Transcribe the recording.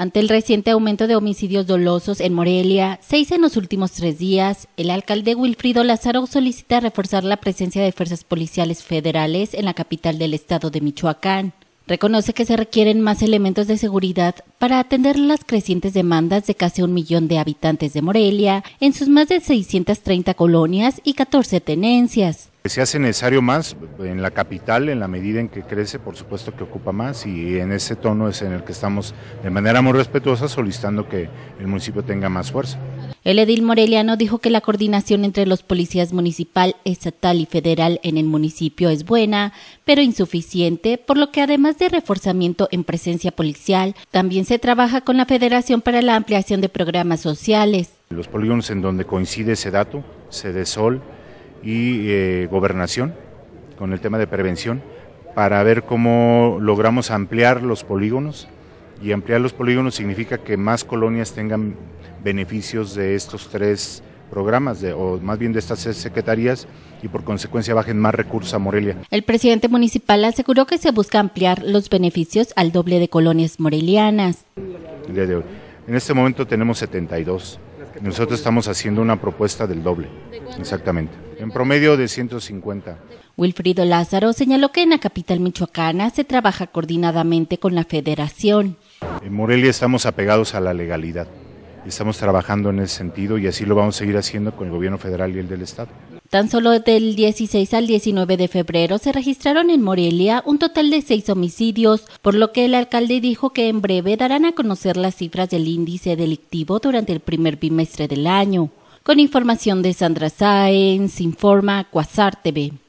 Ante el reciente aumento de homicidios dolosos en Morelia, seis en los últimos tres días, el alcalde Wilfrido Lázaro solicita reforzar la presencia de fuerzas policiales federales en la capital del estado de Michoacán. Reconoce que se requieren más elementos de seguridad para atender las crecientes demandas de casi un millón de habitantes de Morelia en sus más de 630 colonias y 14 tenencias se hace necesario más en la capital, en la medida en que crece, por supuesto que ocupa más y en ese tono es en el que estamos de manera muy respetuosa solicitando que el municipio tenga más fuerza. El edil moreliano dijo que la coordinación entre los policías municipal, estatal y federal en el municipio es buena, pero insuficiente, por lo que además de reforzamiento en presencia policial, también se trabaja con la Federación para la ampliación de programas sociales. Los polígonos en donde coincide ese dato, sol y eh, gobernación con el tema de prevención para ver cómo logramos ampliar los polígonos y ampliar los polígonos significa que más colonias tengan beneficios de estos tres programas o más bien de estas secretarías y por consecuencia bajen más recursos a Morelia. El presidente municipal aseguró que se busca ampliar los beneficios al doble de colonias morelianas. En este momento tenemos 72. Nosotros estamos haciendo una propuesta del doble, exactamente en promedio de 150. Wilfrido Lázaro señaló que en la capital michoacana se trabaja coordinadamente con la federación. En Morelia estamos apegados a la legalidad. Estamos trabajando en ese sentido y así lo vamos a seguir haciendo con el gobierno federal y el del Estado. Tan solo del 16 al 19 de febrero se registraron en Morelia un total de seis homicidios, por lo que el alcalde dijo que en breve darán a conocer las cifras del índice delictivo durante el primer bimestre del año. Con información de Sandra Saenz, informa Quasar TV.